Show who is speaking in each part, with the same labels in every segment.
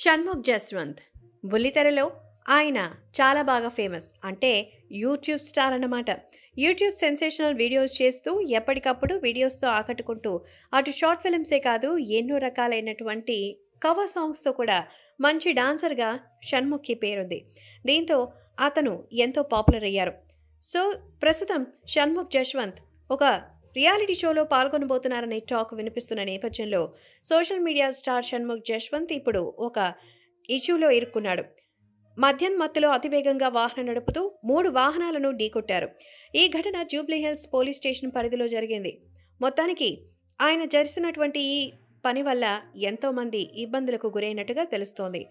Speaker 1: షణ్ముఖ్ జస్వంత్ బుల్లితెరలో ఆయన చాలా బాగా ఫేమస్ అంటే యూట్యూబ్ స్టార్ అన్నమాట యూట్యూబ్ సెన్సేషనల్ వీడియోస్ చేస్తూ ఎప్పటికప్పుడు వీడియోస్తో ఆకట్టుకుంటూ అటు షార్ట్ ఫిల్మ్సే కాదు ఎన్నో రకాలైనటువంటి కవర్ సాంగ్స్తో కూడా మంచి డాన్సర్గా షణ్ముఖి పేరుంది దీంతో అతను ఎంతో పాపులర్ అయ్యారు సో ప్రస్తుతం షణ్ముఖ్ జశ్వంత్ ఒక రియాలిటీ షోలో పాల్గొనబోతున్నారనే టాక్ వినిపిస్తున్న నేపథ్యంలో social media star Shanmukh Jaswanth ఇప్పుడు ఒక ఇష్యూలో ఇరుక్కున్నాడు మద్యం మత్తులో అతివేగంగా వాహనం నడుపుతూ మూడు వాహనాలను ఢీకొట్టారు ఈ ఘటన జూబ్లీహిల్స్ పోలీస్ స్టేషన్ పరిధిలో జరిగింది మొత్తానికి ఆయన జరిసినటువంటి ఈ పని వల్ల ఎంతోమంది ఇబ్బందులకు గురైనట్టుగా తెలుస్తోంది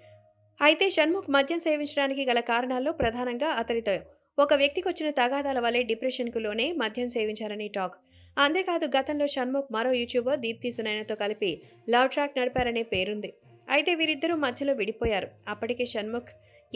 Speaker 1: అయితే షణ్ముఖ్ మద్యం సేవించడానికి గల కారణాల్లో ప్రధానంగా అతడితో ఒక వ్యక్తికి వచ్చిన తగాదాల వల్లే డిప్రెషన్కు లోనే మద్యం సేవించారని టాక్ అంతేకాదు గతంలో షణ్ముఖ్ మరో యూట్యూబర్ దీప్తి సునైనతో కలిపి లవ్ ట్రాక్ నడిపారనే పేరుంది అయితే వీరిద్దరూ మధ్యలో విడిపోయారు అప్పటికే షణ్ముఖ్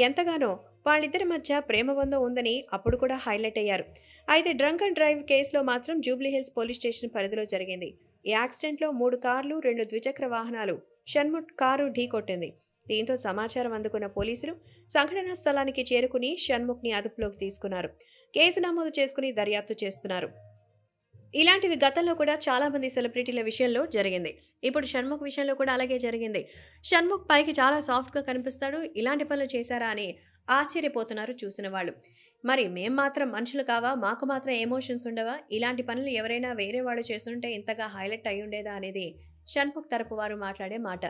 Speaker 1: ఎంతగానో వాళ్ళిద్దరి మధ్య ప్రేమబంధం ఉందని అప్పుడు కూడా హైలైట్ అయ్యారు అయితే డ్రంక్ అండ్ డ్రైవ్ కేసులో మాత్రం జూబ్లీహిల్స్ పోలీస్ స్టేషన్ పరిధిలో జరిగింది ఈ యాక్సిడెంట్లో మూడు కార్లు రెండు ద్విచక్ర వాహనాలు షణ్ముఖ్ కారు ఢీ కొట్టింది దీంతో సమాచారం అందుకున్న పోలీసులు సంఘటనా స్థలానికి చేరుకుని షణ్ముఖ్ని అదుపులోకి తీసుకున్నారు కేసు నమోదు చేసుకుని దర్యాప్తు చేస్తున్నారు ఇలాంటివి గతంలో కూడా చాలామంది సెలబ్రిటీల విషయంలో జరిగింది ఇప్పుడు షణ్ముఖ్ విషయంలో కూడా అలాగే జరిగింది షణ్ముఖ్ పైకి చాలా సాఫ్ట్గా కనిపిస్తాడు ఇలాంటి పనులు చేశారా అని ఆశ్చర్యపోతున్నారు చూసిన వాళ్ళు మరి మేం మాత్రం మనుషులు కావా మాకు మాత్రం ఎమోషన్స్ ఉండవా ఇలాంటి పనులు ఎవరైనా వేరే వాళ్ళు చేస్తుంటే ఇంతగా హైలైట్ అయి ఉండేదా అనేది షణ్ముఖ్ తరపు వారు మాట్లాడే మాట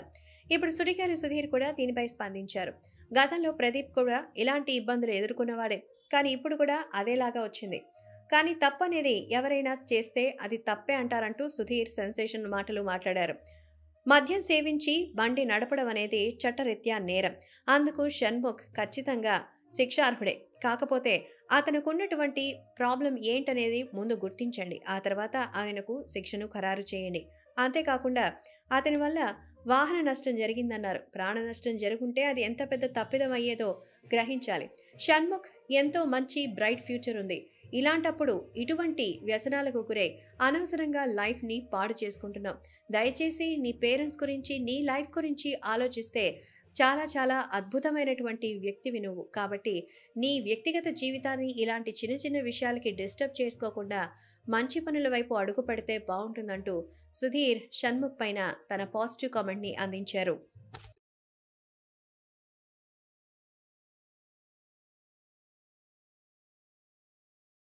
Speaker 1: ఇప్పుడు సుడిగారి సుధీర్ కూడా దీనిపై స్పందించారు గతంలో ప్రదీప్ కూడా ఇలాంటి ఇబ్బందులు ఎదుర్కొన్నవాడే కానీ ఇప్పుడు కూడా అదేలాగా వచ్చింది కానీ తప్పనేది ఎవరైనా చేస్తే అది తప్పే అంటారంటూ సుధీర్ సెన్సేషన్ మాటలు మాట్లాడారు మద్యం సేవించి బండి నడపడం అనేది చట్టరీత్యా నేరం అందుకు షణ్ముఖ్ ఖచ్చితంగా శిక్షార్హుడే కాకపోతే అతనుకున్నటువంటి ప్రాబ్లం ఏంటనేది ముందు గుర్తించండి ఆ తర్వాత ఆయనకు శిక్షను ఖరారు చేయండి అంతేకాకుండా అతని వల్ల వాహన నష్టం జరిగిందన్నారు ప్రాణ నష్టం జరుగుంటే అది ఎంత పెద్ద తప్పిదం అయ్యేదో గ్రహించాలి షణ్ముఖ్ ఎంతో మంచి బ్రైట్ ఫ్యూచర్ ఉంది ఇలాంటప్పుడు ఇటువంటి వ్యసనాలకు గురై అనవసరంగా లైఫ్ని పాడు చేసుకుంటున్నాం దయచేసి నీ పేరెంట్స్ గురించి నీ లైఫ్ గురించి ఆలోచిస్తే చాలా చాలా అద్భుతమైనటువంటి వ్యక్తివి నువ్వు కాబట్టి నీ వ్యక్తిగత జీవితాన్ని ఇలాంటి చిన్న చిన్న విషయాలకి డిస్టర్బ్ చేసుకోకుండా మంచి పనుల వైపు అడుగు పెడితే బాగుంటుందంటూ సుధీర్ షణ్ముఖ్ పైన తన పాజిటివ్ కామెంట్ని అందించారు